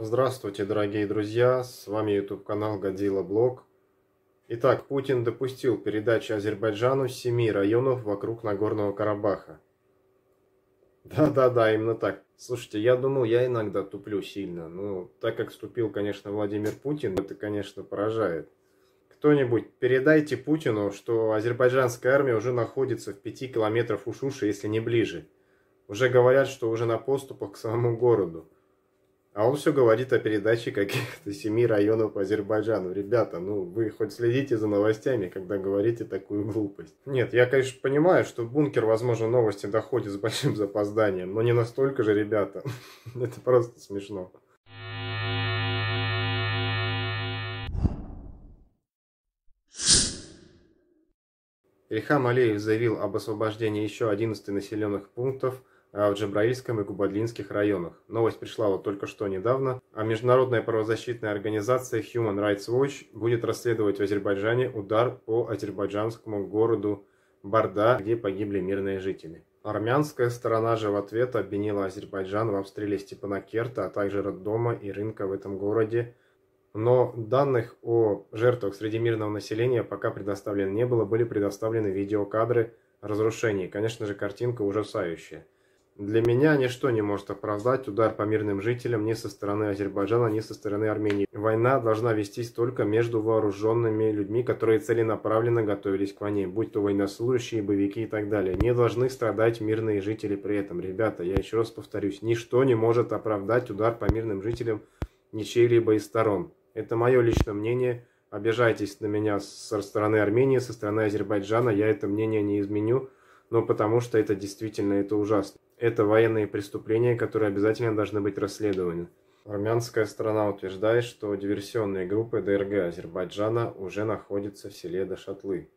Здравствуйте, дорогие друзья! С вами YouTube канал Годила Блог. Итак, Путин допустил передачу Азербайджану семи районов вокруг Нагорного Карабаха. Да-да-да, именно так. Слушайте, я думал, я иногда туплю сильно. Ну, так как вступил, конечно, Владимир Путин, это, конечно, поражает. Кто-нибудь, передайте Путину, что азербайджанская армия уже находится в пяти километрах у Шуши, если не ближе. Уже говорят, что уже на поступах к самому городу. А он все говорит о передаче каких-то семи районов Азербайджану. Ребята, ну вы хоть следите за новостями, когда говорите такую глупость. Нет, я, конечно, понимаю, что бункер, возможно, новости доходит с большим запозданием, но не настолько же, ребята. Это просто смешно. Ильхам Алиев заявил об освобождении еще 11 населенных пунктов – а, в Джабраильском и Губадлинских районах. Новость пришла вот только что недавно. А международная правозащитная организация Human Rights Watch будет расследовать в Азербайджане удар по азербайджанскому городу Барда, где погибли мирные жители. Армянская сторона же в ответ обвинила Азербайджан в обстреле Степанакерта, а также роддома и рынка в этом городе. Но данных о жертвах среди мирного населения пока предоставлено не было, были предоставлены видеокадры разрушений. Конечно же, картинка ужасающая. Для меня ничто не может оправдать удар по мирным жителям ни со стороны Азербайджана, ни со стороны Армении. Война должна вестись только между вооруженными людьми, которые целенаправленно готовились к войне, будь то военнослужащие, боевики и так далее. Не должны страдать мирные жители при этом. Ребята, я еще раз повторюсь, ничто не может оправдать удар по мирным жителям ничьей-либо из сторон. Это мое личное мнение. Обижайтесь на меня со стороны Армении, со стороны Азербайджана. Я это мнение не изменю, но потому что это действительно это ужасно. Это военные преступления, которые обязательно должны быть расследованы. Армянская сторона утверждает, что диверсионные группы ДРГ Азербайджана уже находятся в селе Дашатлы.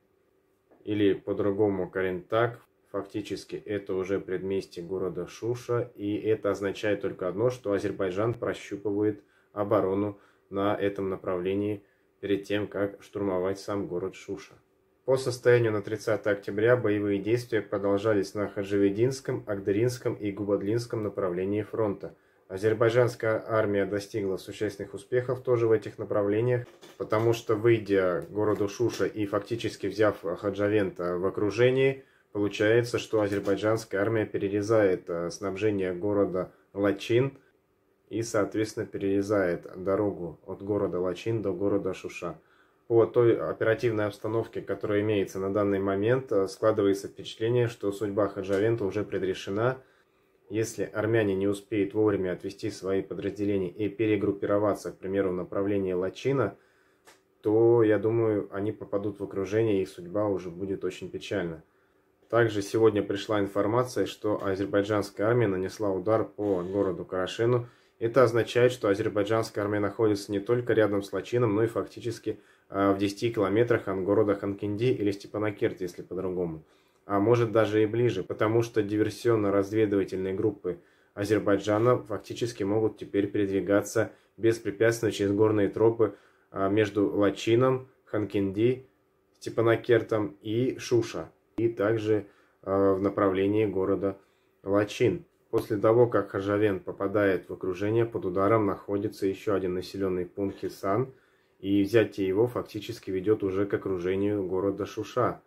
Или по-другому Карентак, фактически это уже предместье города Шуша, и это означает только одно, что Азербайджан прощупывает оборону на этом направлении перед тем, как штурмовать сам город Шуша. По состоянию на 30 октября боевые действия продолжались на Хажевединском, Агдеринском и Губадлинском направлении фронта. Азербайджанская армия достигла существенных успехов тоже в этих направлениях, потому что, выйдя к городу Шуша и фактически взяв Хаджавента в окружении, получается, что азербайджанская армия перерезает э, снабжение города Лачин и, соответственно, перерезает дорогу от города Лачин до города Шуша по той оперативной обстановке, которая имеется на данный момент, э, складывается впечатление, что судьба Хаджавента уже предрешена. Если армяне не успеют вовремя отвести свои подразделения и перегруппироваться, к примеру, в направлении Лачина, то, я думаю, они попадут в окружение, и их судьба уже будет очень печальна. Также сегодня пришла информация, что азербайджанская армия нанесла удар по городу Карашину. Это означает, что азербайджанская армия находится не только рядом с Лачином, но и фактически Э, в 10 километрах от города Ханкенди или Степанакерт, если по-другому, а может даже и ближе, потому что диверсионно-разведывательные группы Азербайджана фактически могут теперь передвигаться беспрепятственно через горные тропы э, между Лачином, Ханкенди, Степанакертом и Шуша, и также э, в направлении города Лачин. После того, как Хажавен попадает в окружение, под ударом находится еще один населенный пункт Хисан – и взятие его фактически ведет уже к окружению города Шуша.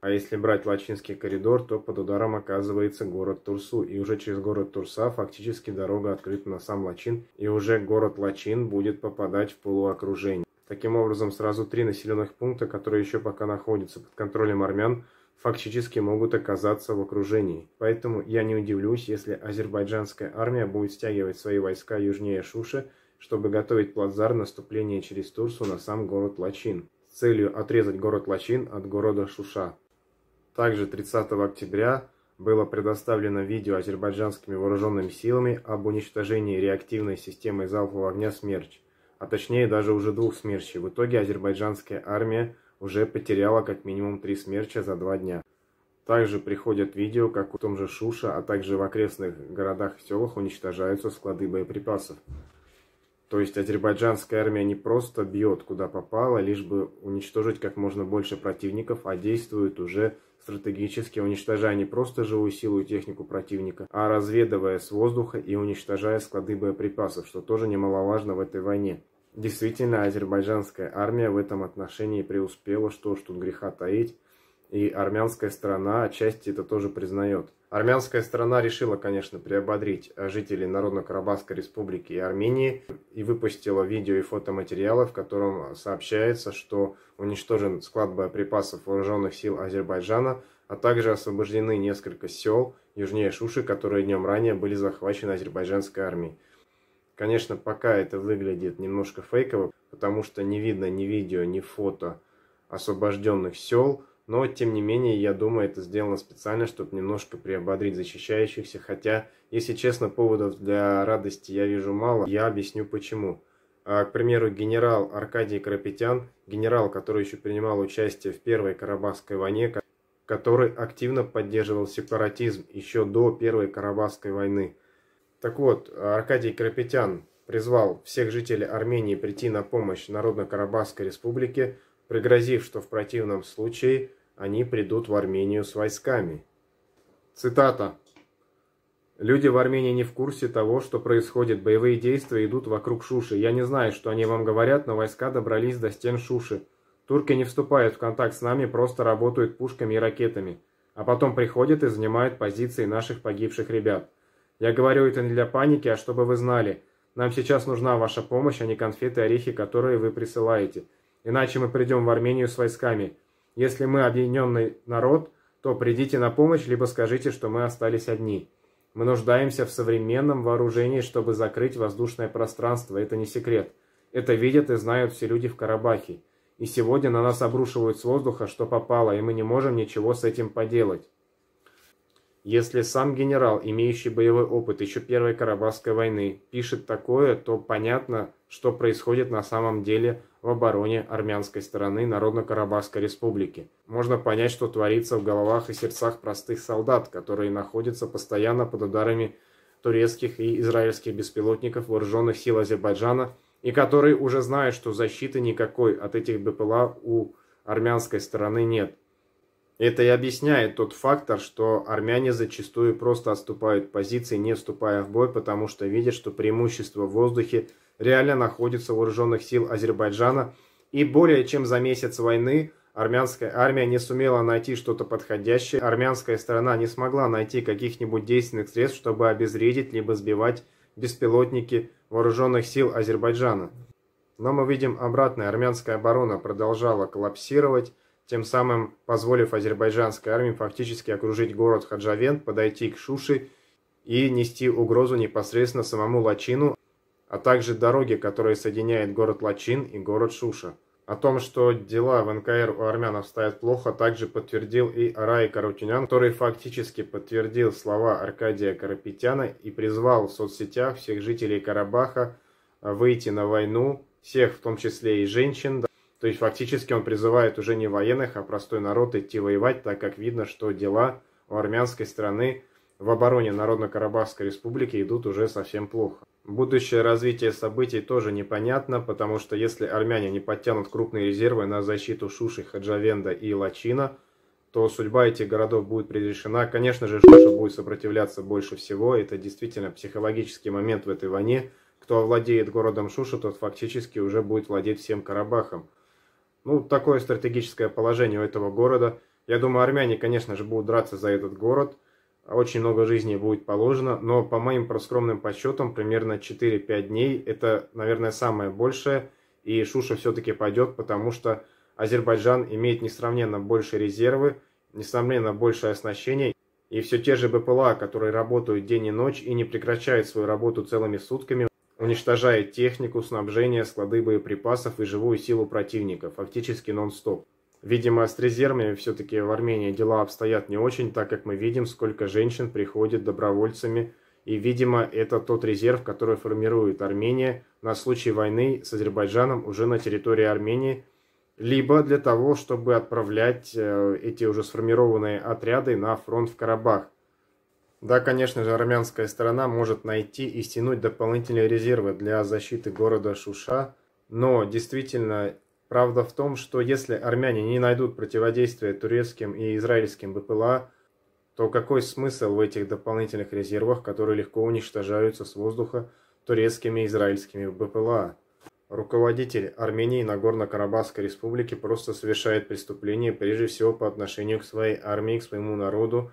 А если брать Лачинский коридор, то под ударом оказывается город Турсу, и уже через город Турса фактически дорога открыта на сам Лачин, и уже город Лачин будет попадать в полуокружение. Таким образом, сразу три населенных пункта, которые еще пока находятся под контролем армян, фактически могут оказаться в окружении. Поэтому я не удивлюсь, если азербайджанская армия будет стягивать свои войска южнее Шуши, чтобы готовить плацдарм наступления через Турсу на сам город Лачин с целью отрезать город Лачин от города Шуша. Также 30 октября было предоставлено видео азербайджанскими вооруженными силами об уничтожении реактивной системы залпового огня «Смерч», а точнее даже уже двух «Смерчей». В итоге азербайджанская армия уже потеряла как минимум три «Смерча» за два дня. Также приходят видео, как в том же Шуша, а также в окрестных городах и селах уничтожаются склады боеприпасов. То есть азербайджанская армия не просто бьет куда попало, лишь бы уничтожить как можно больше противников, а действует уже стратегически, уничтожая не просто живую силу и технику противника, а разведывая с воздуха и уничтожая склады боеприпасов, что тоже немаловажно в этой войне. Действительно, азербайджанская армия в этом отношении преуспела, что уж тут греха таить, и армянская страна отчасти это тоже признает. Армянская страна решила, конечно, приободрить э, жителей Народно-Карабахской республики и Армении и выпустила видео и фотоматериалы, в котором сообщается, что уничтожен склад боеприпасов вооруженных сил Азербайджана, а также освобождены несколько сел южнее Шуши, которые днем ранее были захвачены азербайджанской армией. Конечно, пока это выглядит немножко фейково, потому что не видно ни видео, ни фото освобожденных сел – но, тем не менее, я думаю, это сделано специально, чтобы немножко приободрить защищающихся. Хотя, если честно, поводов для радости я вижу мало. Я объясню почему. А, к примеру, генерал Аркадий Крапетян генерал, который еще принимал участие в Первой Карабахской войне, который активно поддерживал сепаратизм еще до Первой Карабахской войны. Так вот, Аркадий Крапетян призвал всех жителей Армении прийти на помощь Народно-Карабахской республике, пригрозив, что в противном случае они придут в Армению с войсками. Цитата. «Люди в Армении не в курсе того, что происходит. Боевые действия идут вокруг Шуши. Я не знаю, что они вам говорят, но войска добрались до стен Шуши. Турки не вступают в контакт с нами, просто работают пушками и ракетами. А потом приходят и занимают позиции наших погибших ребят. Я говорю это не для паники, а чтобы вы знали. Нам сейчас нужна ваша помощь, а не конфеты и орехи, которые вы присылаете иначе мы придем в Армению с войсками. Если мы объединенный народ, то придите на помощь, либо скажите, что мы остались одни. Мы нуждаемся в современном вооружении, чтобы закрыть воздушное пространство, это не секрет. Это видят и знают все люди в Карабахе. И сегодня на нас обрушивают с воздуха, что попало, и мы не можем ничего с этим поделать. Если сам генерал, имеющий боевой опыт еще Первой Карабахской войны, пишет такое, то понятно, что происходит на самом деле в обороне армянской стороны Народно-Карабахской республики. Можно понять, что творится в головах и сердцах простых солдат, которые находятся постоянно под ударами турецких и израильских беспилотников вооруженных сил Азербайджана и которые уже знают, что защиты никакой от этих БПЛА у армянской стороны нет. Это и объясняет тот фактор, что армяне зачастую просто отступают позиции, не вступая в бой, потому что видят, что преимущество в воздухе – реально находится вооруженных сил Азербайджана. И более чем за месяц войны армянская армия не сумела найти что-то подходящее. Армянская сторона не смогла найти каких-нибудь действенных средств, чтобы обезвредить либо сбивать беспилотники вооруженных сил Азербайджана. Но мы видим обратное, армянская оборона продолжала коллапсировать, тем самым позволив азербайджанской армии фактически окружить город Хаджавент, подойти к Шуши и нести угрозу непосредственно самому Лачину а также дороги, которые соединяют город Лачин и город Шуша. О том, что дела в НКР у армянов стоят плохо, также подтвердил и Араи Карутюнян, который фактически подтвердил слова Аркадия Карапетяна и призвал в соцсетях всех жителей Карабаха э, выйти на войну, всех, в том числе и женщин. То есть фактически он призывает уже не военных, а простой народ идти воевать, так как видно, что дела у армянской страны в обороне Народно-Карабахской республики идут уже совсем плохо. Будущее развитие событий тоже непонятно, потому что если армяне не подтянут крупные резервы на защиту Шуши, Хаджавенда и Лачина, то судьба этих городов будет предрешена. Конечно же, Шуша будет сопротивляться больше всего. Это действительно психологический момент в этой войне. Кто овладеет городом Шуша, тот фактически уже будет владеть всем Карабахом. Ну, такое стратегическое положение у этого города. Я думаю, армяне, конечно же, будут драться за этот город – очень много жизни будет положено, но по моим проскромным подсчетам примерно 4-5 дней это, наверное, самое большее, и Шуша все-таки пойдет, потому что Азербайджан имеет несравненно больше резервы, несомненно большее оснащение, и все те же БПЛА, которые работают день и ночь и не прекращают свою работу целыми сутками, уничтожая технику, снабжение, склады боеприпасов и живую силу противника, фактически нон-стоп. Видимо, с резервами все-таки в Армении дела обстоят не очень, так как мы видим, сколько женщин приходит добровольцами. И, видимо, это тот резерв, который формирует Армения на случай войны с Азербайджаном уже на территории Армении, либо для того, чтобы отправлять э, эти уже сформированные отряды на фронт в Карабах. Да, конечно же, армянская сторона может найти и стянуть дополнительные резервы для защиты города Шуша, но действительно Правда в том, что если армяне не найдут противодействия турецким и израильским БПЛА, то какой смысл в этих дополнительных резервах, которые легко уничтожаются с воздуха турецкими и израильскими БПЛА? Руководитель Армении Нагорно-Карабахской республики просто совершает преступление прежде всего по отношению к своей армии, к своему народу,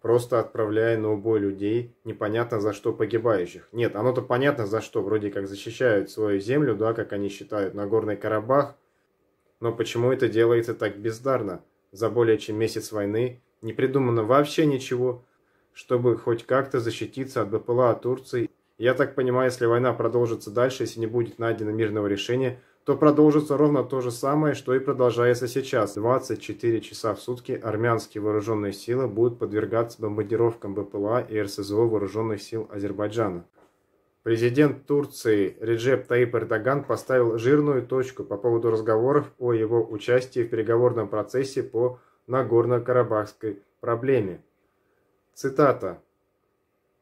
просто отправляя на убой людей, непонятно за что погибающих. Нет, оно-то понятно за что, вроде как защищают свою землю, да, как они считают, Нагорный Карабах, но почему это делается так бездарно? За более чем месяц войны не придумано вообще ничего, чтобы хоть как-то защититься от БПЛА от Турции. Я так понимаю, если война продолжится дальше, если не будет найдено мирного решения, то продолжится ровно то же самое, что и продолжается сейчас. 24 часа в сутки армянские вооруженные силы будут подвергаться бомбардировкам БПЛА и РСЗО вооруженных сил Азербайджана. Президент Турции Реджеп Таип Эрдоган поставил жирную точку по поводу разговоров о его участии в переговорном процессе по Нагорно-Карабахской проблеме. Цитата.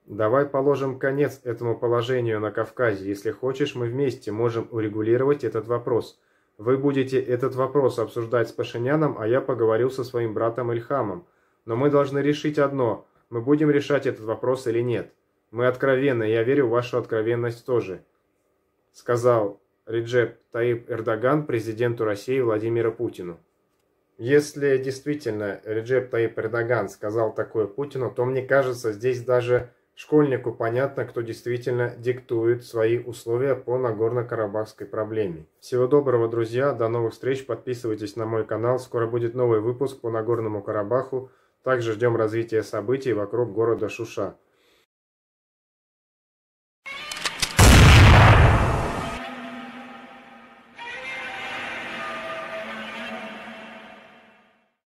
«Давай положим конец этому положению на Кавказе. Если хочешь, мы вместе можем урегулировать этот вопрос. Вы будете этот вопрос обсуждать с Пашиняном, а я поговорю со своим братом Ильхамом. Но мы должны решить одно – мы будем решать этот вопрос или нет». Мы откровенны, я верю в вашу откровенность тоже», — сказал Реджеп Таиб Эрдоган президенту России Владимиру Путину. Если действительно Реджеп Таиб Эрдоган сказал такое Путину, то мне кажется, здесь даже школьнику понятно, кто действительно диктует свои условия по Нагорно-Карабахской проблеме. Всего доброго, друзья, до новых встреч, подписывайтесь на мой канал, скоро будет новый выпуск по Нагорному Карабаху, также ждем развития событий вокруг города Шуша.